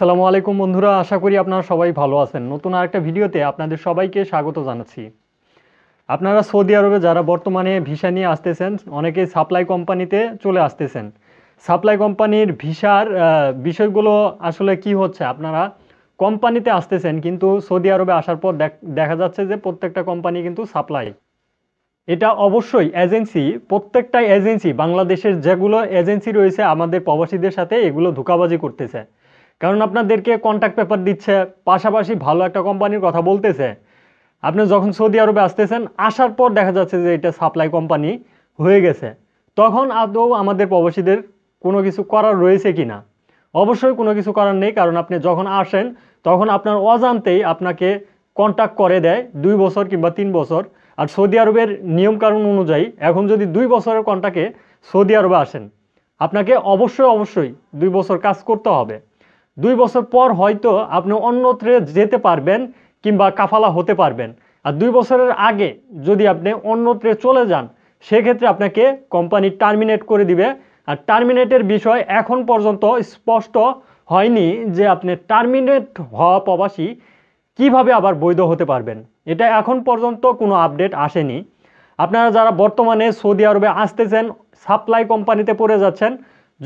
সালামু আলাইকুম বন্ধুরা আশা করি আপনারা সবাই ভালো আছেন নতুন আরেকটা ভিডিওতে আপনাদের সবাইকে স্বাগত জানাচ্ছি আপনারা সৌদি আরবে যারা বর্তমানে ভিসা নিয়ে আসতেছেন অনেকে সাপ্লাই কোম্পানিতে চলে আসতেছেন সাপ্লাই কোম্পানির ভিসার বিষয়গুলো আসলে কি হচ্ছে আপনারা কোম্পানিতে আসতেছেন কিন্তু সৌদি আরবে আসার পর দেখা যাচ্ছে যে প্রত্যেকটা কোম্পানি কিন্তু সাপ্লাই এটা অবশ্যই এজেন্সি প্রত্যেকটা এজেন্সি বাংলাদেশের যেগুলো এজেন্সি রয়েছে আমাদের প্রবাসীদের সাথে এগুলো ধোকাবাজি করতেছে কারণ আপনাদেরকে কন্ট্যাক্ট পেপার দিচ্ছে পাশাপাশি ভালো একটা কোম্পানির কথা বলতেছে আপনি যখন সৌদি আরবে আসতেছেন আসার পর দেখা যাচ্ছে যে এটা সাপ্লাই কোম্পানি হয়ে গেছে তখন আদৌ আমাদের প্রবাসীদের কোনো কিছু করার রয়েছে কি না অবশ্যই কোনো কিছু করার নেই কারণ আপনি যখন আসেন তখন আপনার অজান্তেই আপনাকে কন্ট্যাক্ট করে দেয় দুই বছর কিংবা তিন বছর আর সৌদি আরবের নিয়মকানুন অনুযায়ী এখন যদি দুই বছরের কন্ট্যাক্টে সৌদি আরবে আসেন আপনাকে অবশ্যই অবশ্যই দুই বছর কাজ করতে হবে দুই বছর পর হয়তো আপনি অন্যত্র যেতে পারবেন কিংবা কাফালা হতে পারবেন আর দুই বছরের আগে যদি আপনি অন্যত্রে চলে যান সেক্ষেত্রে আপনাকে কোম্পানি টার্মিনেট করে দিবে আর টার্মিনেটের বিষয় এখন পর্যন্ত স্পষ্ট হয়নি যে আপনি টার্মিনেট হওয়া প্রবাসী কিভাবে আবার বৈধ হতে পারবেন এটা এখন পর্যন্ত কোনো আপডেট আসেনি আপনারা যারা বর্তমানে সৌদি আরবে আসতেছেন সাপ্লাই কোম্পানিতে পড়ে যাচ্ছেন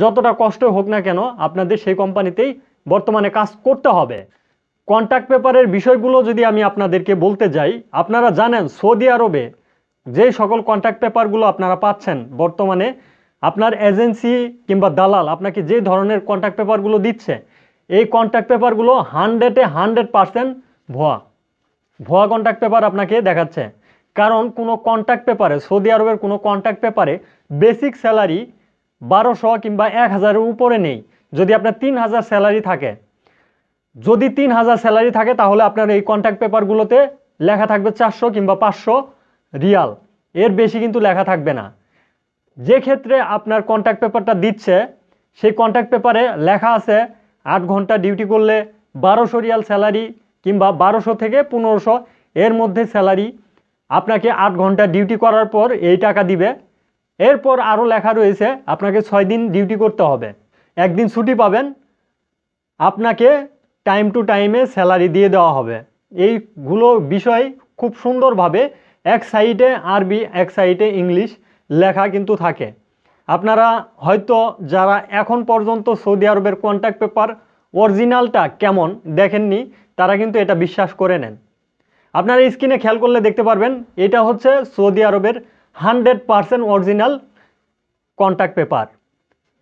যতটা কষ্ট হোক না কেন আপনাদের সেই কোম্পানিতেই বর্তমানে কাজ করতে হবে কন্ট্রাক্ট পেপারের বিষয়গুলো যদি আমি আপনাদেরকে বলতে যাই আপনারা জানেন সৌদি আরবে যে সকল কন্ট্রাক্ট পেপারগুলো আপনারা পাচ্ছেন বর্তমানে আপনার এজেন্সি কিংবা দালাল আপনাকে যে ধরনের কন্ট্রাক্ট পেপারগুলো দিচ্ছে এই কন্ট্রাক্ট পেপারগুলো হান্ড্রেডে হান্ড্রেড পার্সেন্ট ভুয়া ভুয়া কন্ট্রাক্ট পেপার আপনাকে দেখাচ্ছে কারণ কোনো কন্ট্রাক্ট পেপারে সৌদি আরবের কোনো কন্ট্রাক্ট পেপারে বেসিক স্যালারি বারোশো কিংবা এক হাজারের উপরে নেই যদি আপনার তিন হাজার স্যালারি থাকে যদি তিন হাজার স্যালারি থাকে তাহলে আপনার এই কন্ট্যাক্ট পেপারগুলোতে লেখা থাকবে চারশো কিংবা পাঁচশো রিয়াল এর বেশি কিন্তু লেখা থাকবে না যে ক্ষেত্রে আপনার কন্ট্যাক্ট পেপারটা দিচ্ছে সেই কন্ট্যাক্ট পেপারে লেখা আছে আট ঘন্টা ডিউটি করলে বারোশো রিয়াল স্যালারি কিংবা বারোশো থেকে পনেরোশো এর মধ্যে স্যালারি আপনাকে আট ঘন্টা ডিউটি করার পর এই টাকা দিবে এরপর আরও লেখা রয়েছে আপনাকে ছয় দিন ডিউটি করতে হবে একদিন ছুটি পাবেন আপনাকে টাইম টু টাইমে স্যালারি দিয়ে দেওয়া হবে এইগুলো বিষয় খুব সুন্দরভাবে এক সাইডে আরবি এক সাইডে ইংলিশ লেখা কিন্তু থাকে আপনারা হয়তো যারা এখন পর্যন্ত সৌদি আরবের কন্ট্যাক্ট পেপার অরিজিনালটা কেমন দেখেননি তারা কিন্তু এটা বিশ্বাস করে নেন আপনারা স্ক্রিনে খেয়াল করলে দেখতে পারবেন এটা হচ্ছে সৌদি আরবের hundred percent original contact paper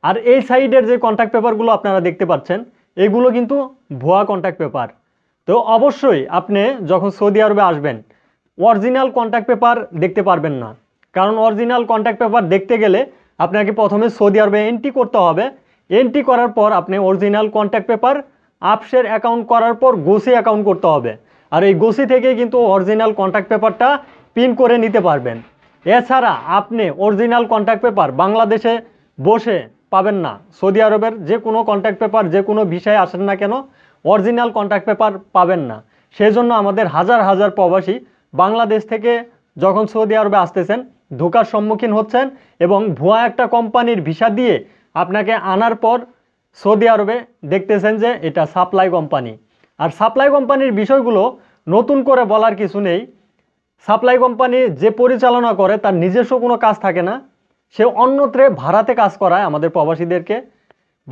আর এই সাইডের যে কন্ট্যাক্ট পেপারগুলো আপনারা দেখতে পাচ্ছেন এগুলো কিন্তু ভুয়া কন্ট্যাক্ট পেপার তো অবশ্যই আপনি যখন সৌদি আরবে আসবেন অরিজিনাল কন্ট্যাক্ট পেপার দেখতে পারবেন না কারণ অরিজিনাল কন্ট্যাক্ট পেপার দেখতে গেলে আপনাকে প্রথমে সৌদি আরবে এন্ট্রি করতে হবে এন্ট্রি করার পর আপনি অরিজিনাল কন্ট্যাক্ট পেপার আপসের অ্যাকাউন্ট করার পর গোসি অ্যাকাউন্ট করতে হবে আর এই গোসি থেকে কিন্তু অরিজিনাল কন্ট্যাক্ট পেপারটা পিন করে নিতে পারবেন এছাড়া আপনি অরিজিনাল কন্ট্যাক্ট পেপার বাংলাদেশে বসে পাবেন না সৌদি আরবের যে কোনো কন্ট্যাক্ট পেপার যে কোনো ভিসায় আসেন না কেন অরিজিনাল কন্ট্যাক্ট পেপার পাবেন না সেই জন্য আমাদের হাজার হাজার প্রবাসী বাংলাদেশ থেকে যখন সৌদি আরবে আসতেছেন ধোকার সম্মুখীন হচ্ছেন এবং ভুয়া একটা কোম্পানির ভিসা দিয়ে আপনাকে আনার পর সৌদি আরবে দেখতেছেন যে এটা সাপ্লাই কোম্পানি আর সাপ্লাই কোম্পানির বিষয়গুলো নতুন করে বলার কিছু নেই সাপ্লাই কোম্পানি যে পরিচালনা করে তার নিজস্ব কোনো কাজ থাকে না সে অন্যত্রে ভাড়াতে কাজ করায় আমাদের প্রবাসীদেরকে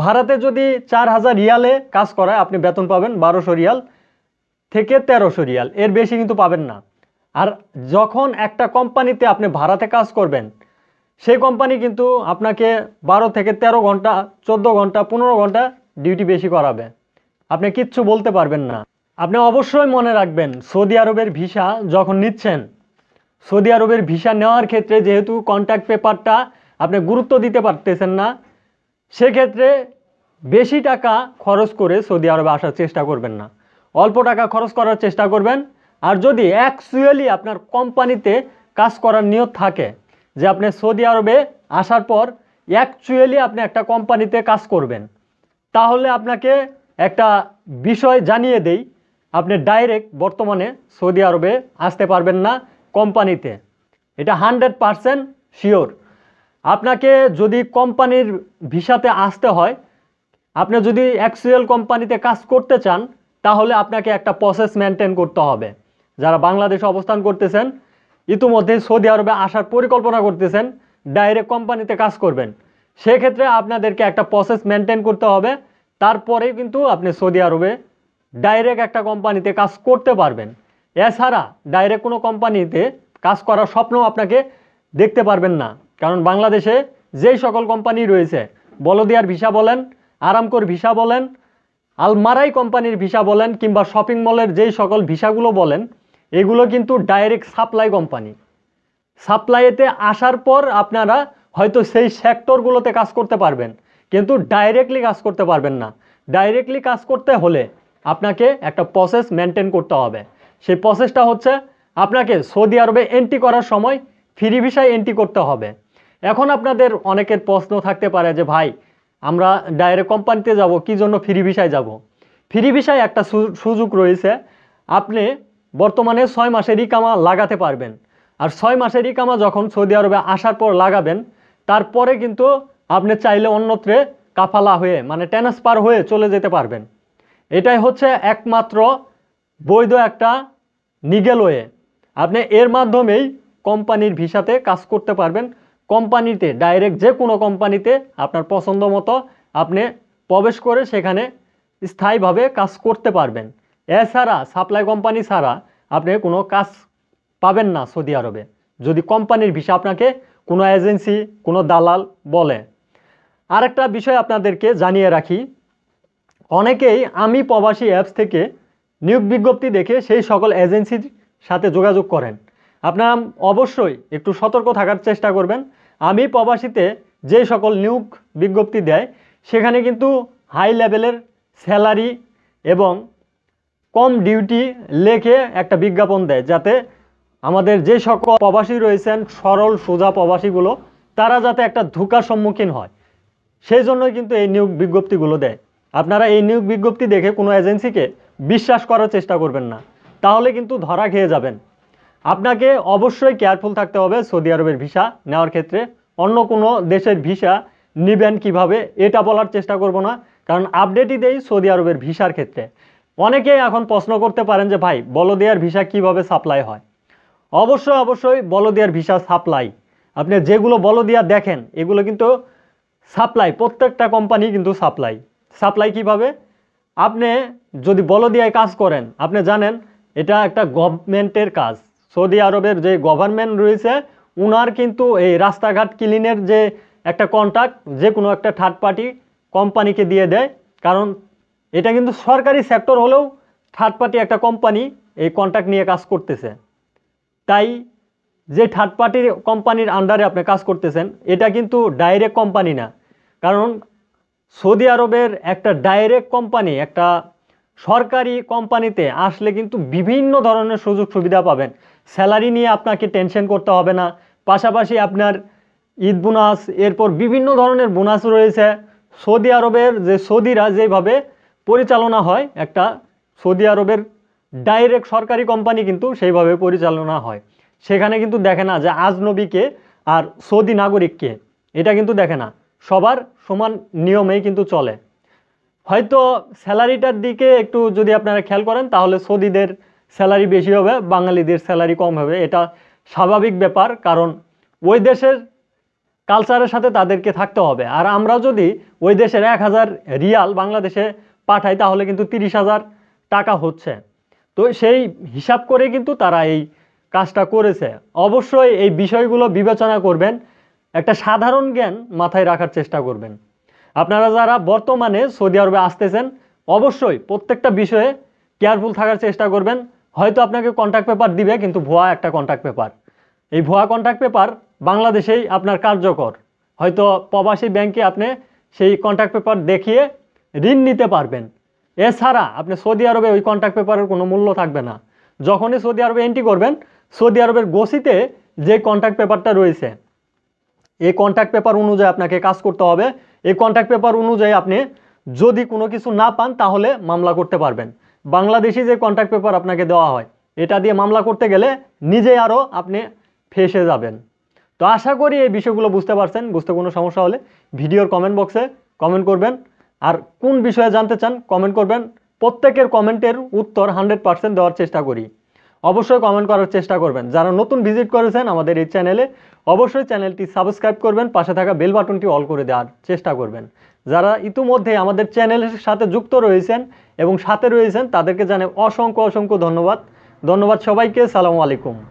ভাড়াতে যদি চার হাজার রিয়ালে কাজ করায় আপনি বেতন পাবেন বারোশো রিয়াল থেকে তেরোশো রিয়াল এর বেশি কিন্তু পাবেন না আর যখন একটা কোম্পানিতে আপনি ভাড়াতে কাজ করবেন সেই কোম্পানি কিন্তু আপনাকে বারো থেকে ১৩ ঘন্টা ১৪ ঘন্টা পনেরো ঘন্টা ডিউটি বেশি করাবে আপনি কিচ্ছু বলতে পারবেন না আপনি অবশ্যই মনে রাখবেন সৌদি আরবের ভিসা যখন নিচ্ছেন সৌদি আরবের ভিসা নেওয়ার ক্ষেত্রে যেহেতু কন্ট্যাক্ট পেপারটা আপনি গুরুত্ব দিতে পারতেছেন না সেক্ষেত্রে বেশি টাকা খরচ করে সৌদি আরবে আসার চেষ্টা করবেন না অল্প টাকা খরচ করার চেষ্টা করবেন আর যদি অ্যাকচুয়ালি আপনার কোম্পানিতে কাজ করার নিয়ত থাকে যে আপনি সৌদি আরবে আসার পর অ্যাকচুয়ালি আপনি একটা কোম্পানিতে কাজ করবেন তাহলে আপনাকে একটা বিষয় জানিয়ে দেই আপনি ডাইরেক্ট বর্তমানে সৌদি আরবে আসতে পারবেন না কোম্পানিতে এটা হান্ড্রেড পারসেন্ট শিওর আপনাকে যদি কোম্পানির ভিসাতে আসতে হয় আপনি যদি অ্যাকচুয়াল কোম্পানিতে কাজ করতে চান তাহলে আপনাকে একটা প্রসেস মেনটেন করতে হবে যারা বাংলাদেশে অবস্থান করতেছেন ইতিমধ্যে সৌদি আরবে আসার পরিকল্পনা করতেছেন ডাইরেক্ট কোম্পানিতে কাজ করবেন সেক্ষেত্রে আপনাদেরকে একটা প্রসেস মেনটেন করতে হবে তারপরে কিন্তু আপনি সৌদি আরবে ডাইরেক্ট একটা কোম্পানিতে কাজ করতে পারবেন এছাড়া ডাইরেক্ট কোনো কোম্পানিতে কাজ করার স্বপ্ন আপনাকে দেখতে পারবেন না কারণ বাংলাদেশে যেই সকল কোম্পানি রয়েছে বলদিয়ার ভিসা বলেন আরামকোর ভিসা বলেন আলমারাই কোম্পানির ভিসা বলেন কিংবা শপিং মলের যেই সকল ভিসাগুলো বলেন এগুলো কিন্তু ডাইরেক্ট সাপ্লাই কোম্পানি সাপ্লাইতে আসার পর আপনারা হয়তো সেই সেক্টরগুলোতে কাজ করতে পারবেন কিন্তু ডাইরেক্টলি কাজ করতে পারবেন না ডাইরেক্টলি কাজ করতে হলে আপনাকে একটা প্রসেস মেনটেন করতে হবে সেই প্রসেসটা হচ্ছে আপনাকে সৌদি আরবে এন্ট্রি করার সময় ফ্রি ভিসায় এন্ট্রি করতে হবে এখন আপনাদের অনেকের প্রশ্ন থাকতে পারে যে ভাই আমরা ডাইরেক্ট কোম্পানিতে যাব কি জন্য ফ্রি ভিসায় যাব ফ্রি ভিসায় একটা সুযোগ রয়েছে আপনি বর্তমানে ছয় মাসের কামা লাগাতে পারবেন আর ছয় মাসের কামা যখন সৌদি আরবে আসার পর লাগাবেন তারপরে কিন্তু আপনি চাইলে অন্যত্রে কাফালা হয়ে মানে ট্রান্সফার হয়ে চলে যেতে পারবেন এটাই হচ্ছে একমাত্র বৈধ একটা নিগেল ওয়ে আপনি এর মাধ্যমেই কোম্পানির ভিসাতে কাজ করতে পারবেন কোম্পানিতে ডাইরেক্ট যে কোনো কোম্পানিতে আপনার পছন্দ মতো আপনি প্রবেশ করে সেখানে স্থায়ীভাবে কাজ করতে পারবেন এছাড়া সাপ্লাই কোম্পানি ছাড়া আপনি কোনো কাজ পাবেন না সৌদি আরবে যদি কোম্পানির ভিসা আপনাকে কোনো এজেন্সি কোনো দালাল বলে আরেকটা বিষয় আপনাদেরকে জানিয়ে রাখি অনেকেই আমি প্রবাসী অ্যাপস থেকে নিয়োগ বিজ্ঞপ্তি দেখে সেই সকল এজেন্সির সাথে যোগাযোগ করেন আপনারা অবশ্যই একটু সতর্ক থাকার চেষ্টা করবেন আমি প্রবাসীতে যে সকল নিয়োগ বিজ্ঞপ্তি দেয় সেখানে কিন্তু হাই লেভেলের স্যালারি এবং কম ডিউটি লেখে একটা বিজ্ঞাপন দেয় যাতে আমাদের যে সকল প্রবাসী রয়েছেন সরল সোজা প্রবাসীগুলো তারা যাতে একটা ধোকার সম্মুখীন হয় সেই জন্যই কিন্তু এই নিয়োগ বিজ্ঞপ্তিগুলো দেয় আপনারা এই নিয়োগ বিজ্ঞপ্তি দেখে কোনো এজেন্সিকে বিশ্বাস করার চেষ্টা করবেন না তাহলে কিন্তু ধরা খেয়ে যাবেন আপনাকে অবশ্যই কেয়ারফুল থাকতে হবে সৌদি আরবের ভিসা নেওয়ার ক্ষেত্রে অন্য কোনো দেশের ভিসা নেবেন কিভাবে এটা বলার চেষ্টা করব না কারণ আপডেটই দেই সৌদি আরবের ভিসার ক্ষেত্রে অনেকেই এখন প্রশ্ন করতে পারেন যে ভাই বলদিয়ার ভিসা কিভাবে সাপ্লাই হয় অবশ্যই অবশ্যই বলদিয়ার ভিসা সাপ্লাই আপনি যেগুলো বলদিয়া দেখেন এগুলো কিন্তু সাপ্লাই প্রত্যেকটা কোম্পানি কিন্তু সাপ্লাই সাপ্লাই কিভাবে আপনি যদি বলদিয়ায় কাজ করেন আপনি জানেন এটা একটা গভর্নমেন্টের কাজ সৌদি আরবের যে গভর্নমেন্ট রয়েছে উনার কিন্তু এই রাস্তাঘাট ক্লিনের যে একটা কন্ট্রাক্ট যে কোনো একটা থার্ড পার্টি কোম্পানিকে দিয়ে দেয় কারণ এটা কিন্তু সরকারি সেক্টর হলেও থার্ড পার্টি একটা কোম্পানি এই কন্ট্রাক্ট নিয়ে কাজ করতেছে তাই যে থার্ড পার্টির কোম্পানির আন্ডারে আপনি কাজ করতেছেন এটা কিন্তু ডাইরেক্ট কোম্পানি না কারণ সৌদি আরবের একটা ডাইরেক্ট কোম্পানি একটা সরকারি কোম্পানিতে আসলে কিন্তু বিভিন্ন ধরনের সুযোগ সুবিধা পাবেন স্যালারি নিয়ে আপনাকে টেনশন করতে হবে না পাশাপাশি আপনার ঈদ বোনাস এরপর বিভিন্ন ধরনের বোনাস রয়েছে সৌদি আরবের যে সৌদিরা যেভাবে পরিচালনা হয় একটা সৌদি আরবের ডাইরেক্ট সরকারি কোম্পানি কিন্তু সেইভাবে পরিচালনা হয় সেখানে কিন্তু দেখে না যে আজনবীকে আর সৌদি নাগরিককে এটা কিন্তু দেখে না সবার সমান নিয়মেই কিন্তু চলে হয়তো স্যালারিটার দিকে একটু যদি আপনারা খেয়াল করেন তাহলে সৌদিদের স্যালারি বেশি হবে বাঙালিদের স্যালারি কম হবে এটা স্বাভাবিক ব্যাপার কারণ ওই দেশের কালচারের সাথে তাদেরকে থাকতে হবে আর আমরা যদি ওই দেশের এক হাজার রিয়াল বাংলাদেশে পাঠাই তাহলে কিন্তু তিরিশ হাজার টাকা হচ্ছে তো সেই হিসাব করে কিন্তু তারা এই কাজটা করেছে অবশ্যই এই বিষয়গুলো বিবেচনা করবেন একটা সাধারণ জ্ঞান মাথায় রাখার চেষ্টা করবেন আপনারা যারা বর্তমানে সৌদি আরবে আসতেছেন অবশ্যই প্রত্যেকটা বিষয়ে কেয়ারফুল থাকার চেষ্টা করবেন হয়তো আপনাকে কন্ট্যাক্ট পেপার দিবে কিন্তু ভুয়া একটা কন্ট্যাক্ট পেপার এই ভুয়া কন্ট্যাক্ট পেপার বাংলাদেশেই আপনার কার্যকর হয়তো প্রবাসী ব্যাংকে আপনি সেই কন্ট্যাক্ট পেপার দেখিয়ে ঋণ নিতে পারবেন এছাড়া আপনি সৌদি আরবে ওই কন্ট্যাক্ট পেপারের কোনো মূল্য থাকবে না যখনই সৌদি আরবে এন্ট্রি করবেন সৌদি আরবের গোসিতে যে কন্ট্যাক্ট পেপারটা রয়েছে এই কন্ট্যাক্ট পেপার অনুযায়ী আপনাকে কাজ করতে হবে এই কন্ট্যাক্ট পেপার অনুযায়ী আপনি যদি কোনো কিছু না পান তাহলে মামলা করতে পারবেন বাংলাদেশি যে কন্ট্যাক্ট পেপার আপনাকে দেওয়া হয় এটা দিয়ে মামলা করতে গেলে নিজে আরও আপনি ফেসে যাবেন তো আশা করি এই বিষয়গুলো বুঝতে পারছেন বুঝতে কোনো সমস্যা হলে ভিডিওর কমেন্ট বক্সে কমেন্ট করবেন আর কোন বিষয়ে জানতে চান কমেন্ট করবেন প্রত্যেকের কমেন্টের উত্তর হান্ড্রেড পার্সেন্ট দেওয়ার চেষ্টা করি অবশ্যই কমেন্ট করার চেষ্টা করবেন যারা নতুন ভিজিট করেছেন আমাদের এই চ্যানেলে অবশ্যই চ্যানেলটি সাবস্ক্রাইব করবেন পাশে থাকা বেল বাটনটি অল করে দেওয়ার চেষ্টা করবেন যারা ইতিমধ্যে আমাদের চ্যানেলের সাথে যুক্ত রয়েছেন এবং সাথে রয়েছেন তাদেরকে জানে অসংখ্য অসংখ্য ধন্যবাদ ধন্যবাদ সবাইকে সালামু আলাইকুম